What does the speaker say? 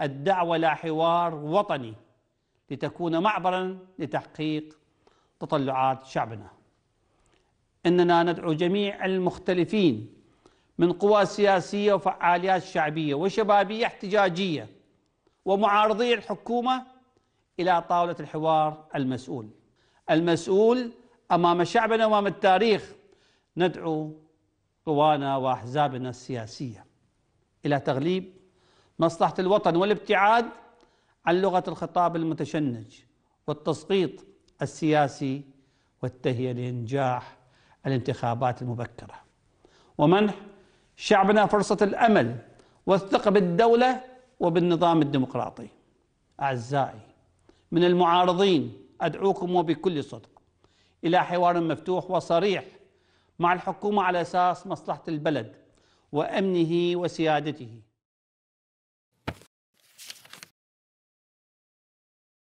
الدعوة إلى حوار وطني لتكون معبرا لتحقيق تطلعات شعبنا إننا ندعو جميع المختلفين من قوى سياسية وفعاليات شعبية وشبابية احتجاجية ومعارضي الحكومة إلى طاولة الحوار المسؤول المسؤول أمام شعبنا وأمام التاريخ ندعو قوانا وأحزابنا السياسية إلى تغليب مصلحة الوطن والابتعاد عن لغة الخطاب المتشنج والتسقيط السياسي والتهيئة لإنجاح الانتخابات المبكرة ومنح شعبنا فرصة الأمل والثقة بالدولة وبالنظام الديمقراطي أعزائي من المعارضين أدعوكم وبكل صدق إلى حوار مفتوح وصريح مع الحكومة على أساس مصلحة البلد وأمنه وسيادته